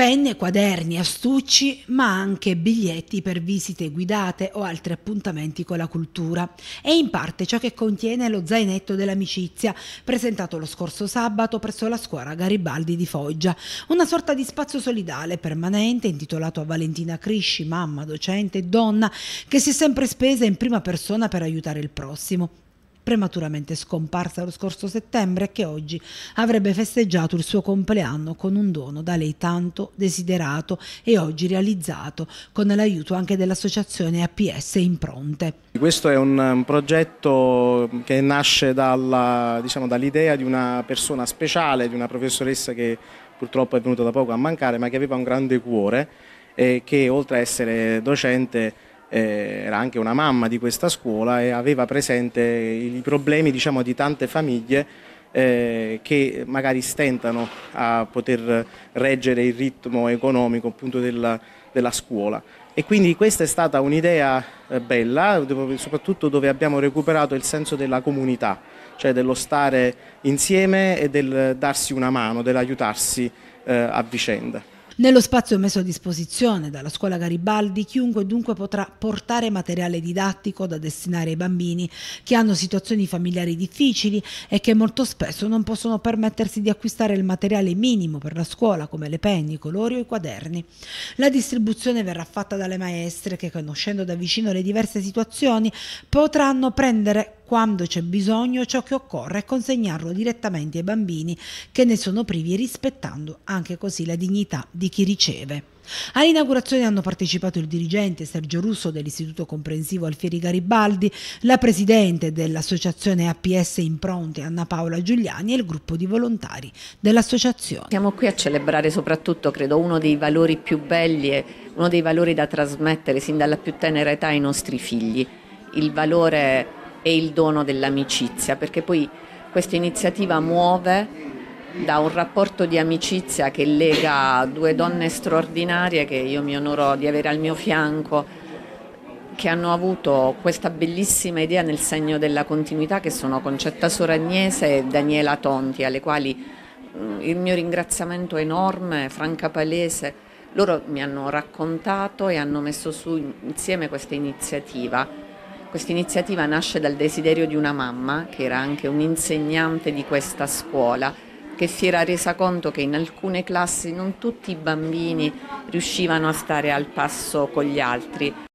penne, quaderni, astucci, ma anche biglietti per visite guidate o altri appuntamenti con la cultura. E in parte ciò che contiene lo zainetto dell'amicizia, presentato lo scorso sabato presso la scuola Garibaldi di Foggia, una sorta di spazio solidale permanente intitolato a Valentina Crisci, mamma, docente e donna, che si è sempre spesa in prima persona per aiutare il prossimo prematuramente scomparsa lo scorso settembre e che oggi avrebbe festeggiato il suo compleanno con un dono da lei tanto desiderato e oggi realizzato con l'aiuto anche dell'associazione APS Impronte. Questo è un, un progetto che nasce diciamo, dall'idea diciamo, dall di una persona speciale, di una professoressa che purtroppo è venuta da poco a mancare ma che aveva un grande cuore e che oltre a essere docente eh, era anche una mamma di questa scuola e aveva presente i problemi diciamo, di tante famiglie eh, che magari stentano a poter reggere il ritmo economico appunto, della, della, scuola. E quindi questa è stata un'idea eh, bella, soprattutto dove abbiamo recuperato il senso della comunità, cioè dello stare insieme e del darsi una mano, dell'aiutarsi eh, a vicenda. Nello spazio messo a disposizione dalla scuola Garibaldi, chiunque dunque potrà portare materiale didattico da destinare ai bambini che hanno situazioni familiari difficili e che molto spesso non possono permettersi di acquistare il materiale minimo per la scuola come le penne, i colori o i quaderni. La distribuzione verrà fatta dalle maestre che conoscendo da vicino le diverse situazioni potranno prendere quando c'è bisogno, ciò che occorre è consegnarlo direttamente ai bambini che ne sono privi rispettando anche così la dignità di chi riceve. All'inaugurazione hanno partecipato il dirigente Sergio Russo dell'Istituto Comprensivo Alfieri Garibaldi, la presidente dell'associazione APS Impronte Anna Paola Giuliani e il gruppo di volontari dell'associazione. Siamo qui a celebrare soprattutto, credo, uno dei valori più belli e uno dei valori da trasmettere sin dalla più tenera età ai nostri figli, il valore e il dono dell'amicizia, perché poi questa iniziativa muove da un rapporto di amicizia che lega due donne straordinarie che io mi onoro di avere al mio fianco, che hanno avuto questa bellissima idea nel segno della continuità, che sono Concetta Soragnese e Daniela Tonti, alle quali mm, il mio ringraziamento enorme, Franca Palese. Loro mi hanno raccontato e hanno messo su insieme questa iniziativa questa iniziativa nasce dal desiderio di una mamma, che era anche un'insegnante di questa scuola, che si era resa conto che in alcune classi non tutti i bambini riuscivano a stare al passo con gli altri.